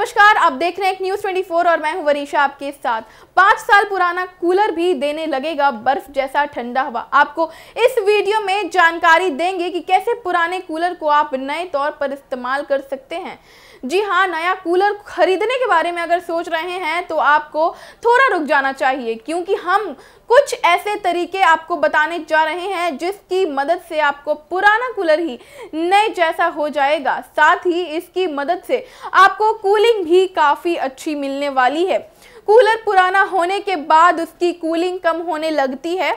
नमस्कार आप देख रहे हैं एक न्यूज 24 और मैं हूं वरीशा आपके साथ पांच साल पुराना कूलर भी देने लगेगा बर्फ जैसा ठंडा हवा आपको इस वीडियो में जानकारी देंगे कि कैसे पुराने कूलर को आप नए तौर पर इस्तेमाल कर सकते हैं जी हाँ नया कूलर खरीदने के बारे में अगर सोच रहे हैं तो आपको थोड़ा रुक जाना चाहिए क्योंकि हम कुछ ऐसे तरीके आपको बताने जा रहे हैं जिसकी मदद से आपको पुराना कूलर ही नए जैसा हो जाएगा साथ ही इसकी मदद से आपको कूलिंग भी काफ़ी अच्छी मिलने वाली है कूलर पुराना होने के बाद उसकी कूलिंग कम होने लगती है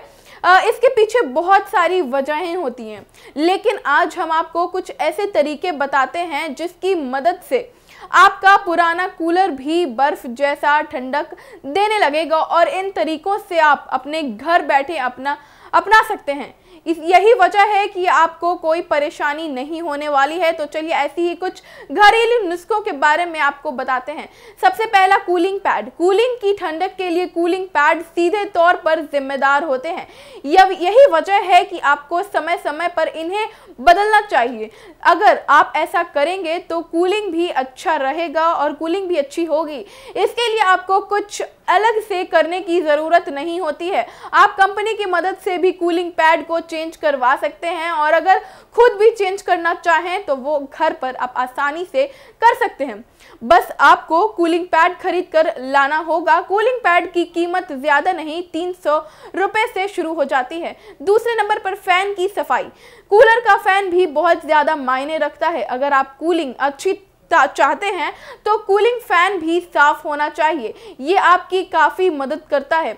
इसके पीछे बहुत सारी वजहें होती हैं लेकिन आज हम आपको कुछ ऐसे तरीके बताते हैं जिसकी मदद से आपका पुराना कूलर भी बर्फ़ जैसा ठंडक देने लगेगा और इन तरीकों से आप अपने घर बैठे अपना अपना सकते हैं इस यही वजह है कि आपको कोई परेशानी नहीं होने वाली है तो चलिए ऐसी ही कुछ घरेलू नुस्खों के बारे में आपको बताते हैं सबसे पहला कूलिंग पैड कूलिंग की ठंडक के लिए कूलिंग पैड सीधे तौर पर जिम्मेदार होते हैं यही वजह है कि आपको समय समय पर इन्हें बदलना चाहिए अगर आप ऐसा करेंगे तो कूलिंग भी अच्छा रहेगा और कूलिंग भी अच्छी होगी इसके लिए आपको कुछ अलग से करने की ज़रूरत नहीं होती है आप कंपनी की मदद से भी कूलिंग पैड को चेंज करवा सकते हैं और अगर खुद भी चेंज करना चाहें तो वो घर पर आप आसानी से कर सकते हैं बस आपको कूलिंग पैड खरीद कर लाना होगा कूलिंग पैड की कीमत ज़्यादा नहीं तीन सौ रुपये से शुरू हो जाती है दूसरे नंबर पर फ़ैन की सफाई कूलर का फ़ैन भी बहुत ज़्यादा मायने रखता है अगर आप कूलिंग अच्छी चाहते हैं तो कूलिंग फ़ैन भी साफ़ होना चाहिए ये आपकी काफ़ी मदद करता है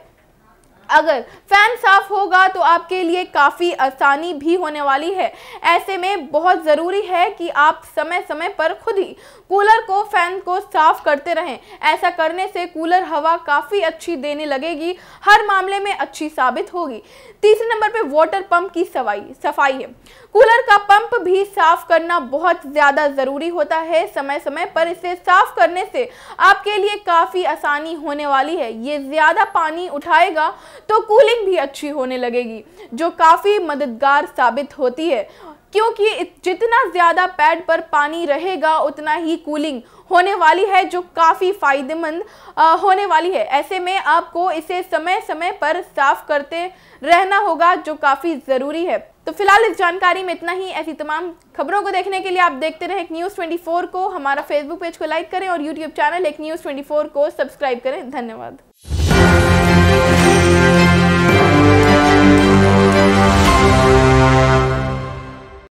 अगर फैन साफ होगा तो आपके लिए काफ़ी आसानी भी होने वाली है ऐसे में बहुत ज़रूरी है कि आप समय समय पर खुद ही कूलर को फैन को साफ करते रहें ऐसा करने से कूलर हवा काफ़ी अच्छी देने लगेगी हर मामले में अच्छी साबित होगी तीसरे नंबर पे वाटर पंप की सफाई सफाई है कूलर का पंप भी साफ करना बहुत ज़्यादा ज़रूरी होता है समय समय पर इसे साफ करने से आपके लिए काफ़ी आसानी होने वाली है ये ज़्यादा पानी उठाएगा तो कूलिंग भी अच्छी होने लगेगी जो काफ़ी मददगार साबित होती है क्योंकि जितना ज़्यादा पैड पर पानी रहेगा उतना ही कूलिंग होने वाली है जो काफ़ी फ़ायदेमंद होने वाली है ऐसे में आपको इसे समय समय पर साफ करते रहना होगा जो काफ़ी ज़रूरी है तो फिलहाल इस जानकारी में इतना ही ऐसी तमाम खबरों को देखने के लिए आप देखते रहें न्यूज़ ट्वेंटी को हमारा फेसबुक पेज को लाइक करें और यूट्यूब चैनल एक न्यूज़ ट्वेंटी को सब्सक्राइब करें धन्यवाद